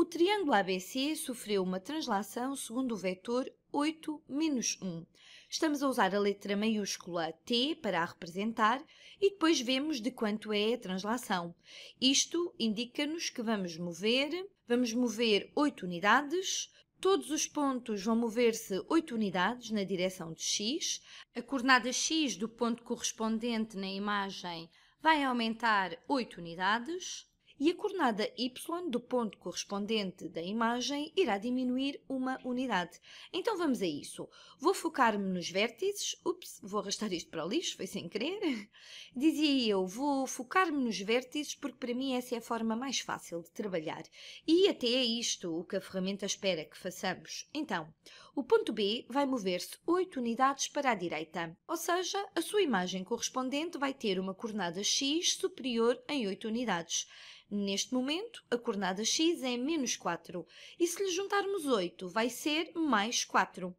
O triângulo ABC sofreu uma translação segundo o vetor 8 menos 1. Estamos a usar a letra maiúscula T para a representar e depois vemos de quanto é a translação. Isto indica-nos que vamos mover, vamos mover 8 unidades, todos os pontos vão mover-se 8 unidades na direção de x, a coordenada x do ponto correspondente na imagem vai aumentar 8 unidades, e a coordenada y do ponto correspondente da imagem irá diminuir uma unidade. Então vamos a isso. Vou focar-me nos vértices. Ups, vou arrastar isto para o lixo, foi sem querer. Dizia eu, vou focar-me nos vértices porque para mim essa é a forma mais fácil de trabalhar. E até é isto o que a ferramenta espera que façamos. Então, o ponto B vai mover-se 8 unidades para a direita, ou seja, a sua imagem correspondente vai ter uma coordenada x superior em 8 unidades. Neste momento, a coordenada x é menos 4 e se lhe juntarmos 8 vai ser mais 4.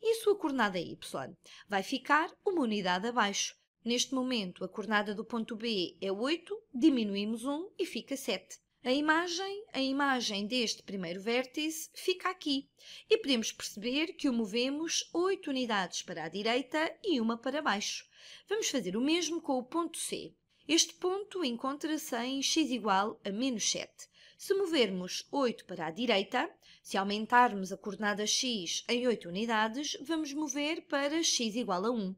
E a sua coordenada y? Vai ficar uma unidade abaixo. Neste momento, a coordenada do ponto B é 8, diminuímos 1 e fica 7. A imagem, a imagem deste primeiro vértice fica aqui e podemos perceber que o movemos 8 unidades para a direita e uma para baixo. Vamos fazer o mesmo com o ponto C. Este ponto encontra-se em x igual a menos 7. Se movermos 8 para a direita, se aumentarmos a coordenada x em 8 unidades, vamos mover para x igual a 1.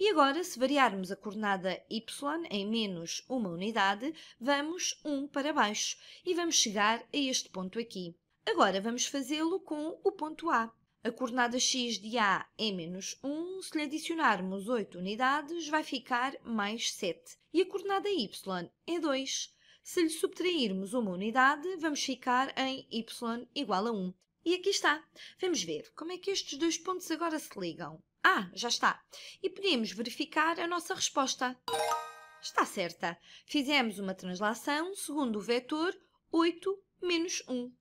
E agora, se variarmos a coordenada y em menos 1 unidade, vamos 1 para baixo e vamos chegar a este ponto aqui. Agora vamos fazê-lo com o ponto A. A coordenada x de A é menos 1, se lhe adicionarmos 8 unidades, vai ficar mais 7. E a coordenada y é 2. Se lhe subtrairmos uma unidade, vamos ficar em y igual a 1. E aqui está. Vamos ver como é que estes dois pontos agora se ligam. Ah, já está. E podemos verificar a nossa resposta. Está certa. Fizemos uma translação segundo o vetor 8 menos 1.